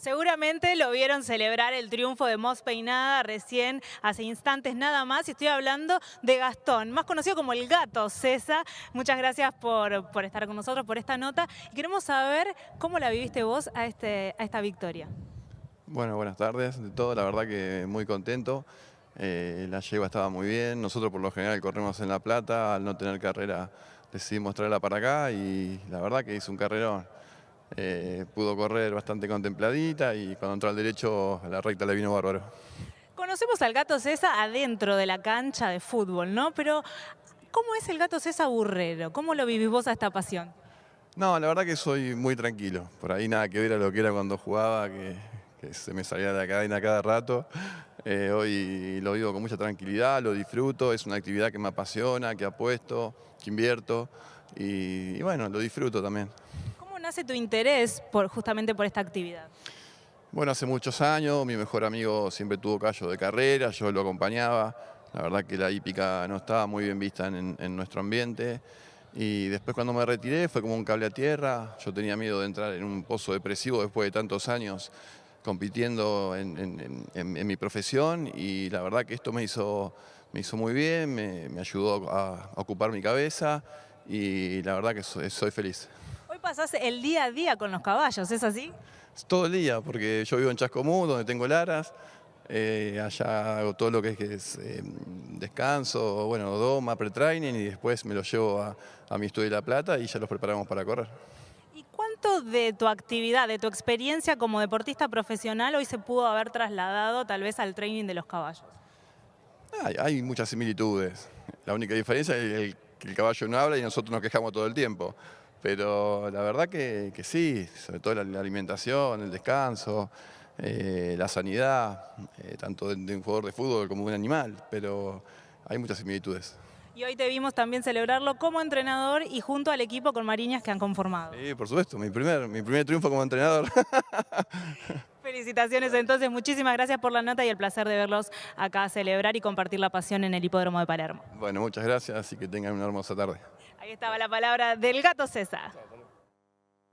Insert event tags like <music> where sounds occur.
Seguramente lo vieron celebrar el triunfo de Mos Peinada recién hace instantes nada más y estoy hablando de Gastón, más conocido como el gato César. Muchas gracias por, estar con nosotros, por esta nota. Y queremos saber cómo la viviste vos a, este, a esta victoria. Bueno, buenas tardes. De todo, la verdad que muy contento. Eh, la lleva estaba muy bien. Nosotros por lo general corremos en La Plata. Al no tener carrera decidimos traerla para acá y la verdad que hizo un carrerón. Eh, pudo correr bastante contempladita y cuando entró al derecho a la recta le vino bárbaro. Conocemos al gato César adentro de la cancha de fútbol, ¿no? Pero ¿cómo es el gato César burrero? ¿Cómo lo vivís vos a esta pasión? No, la verdad que soy muy tranquilo. Por ahí nada que ver a lo que era cuando jugaba, que, se me salía de la cadena cada rato. Eh, hoy lo vivo con mucha tranquilidad, lo disfruto, es una actividad que me apasiona, que apuesto, que invierto y bueno, lo disfruto también hace tu interés por, justamente por esta actividad? Bueno, hace muchos años, mi mejor amigo siempre tuvo callo de carrera, yo lo acompañaba. La verdad que la hípica no estaba muy bien vista en, nuestro ambiente. Y después cuando me retiré fue como un cable a tierra. Yo tenía miedo de entrar en un pozo depresivo después de tantos años compitiendo en, mi profesión y la verdad que esto me hizo, me hizo muy bien, me, ayudó a, ocupar mi cabeza y la verdad que soy feliz pasas el día a día con los caballos, ¿es así? Todo el día, porque yo vivo en Chascomú, donde tengo laras. Eh, allá hago todo lo que es, eh, descanso, bueno, doma, pre-training y después me los llevo a, mi estudio de La Plata y ya los preparamos para correr. ¿Y cuánto de tu actividad, de tu experiencia como deportista profesional hoy se pudo haber trasladado tal vez al training de los caballos? Hay, muchas similitudes. La única diferencia es que el caballo no habla y nosotros nos quejamos todo el tiempo. Pero la verdad que, sí, sobre todo la, alimentación, el descanso, eh, la sanidad, eh, tanto de, un jugador de fútbol como de un animal, pero hay muchas similitudes. Y hoy te vimos también celebrarlo como entrenador y junto al equipo con Mariñas que han conformado. Sí, por supuesto, mi primer, mi primer triunfo como entrenador. <laughs> Felicitaciones entonces, muchísimas gracias por la nota y el placer de verlos acá celebrar y compartir la pasión en el Hipódromo de Palermo. Bueno, muchas gracias y que tengan una hermosa tarde. Ahí estaba la palabra del gato César.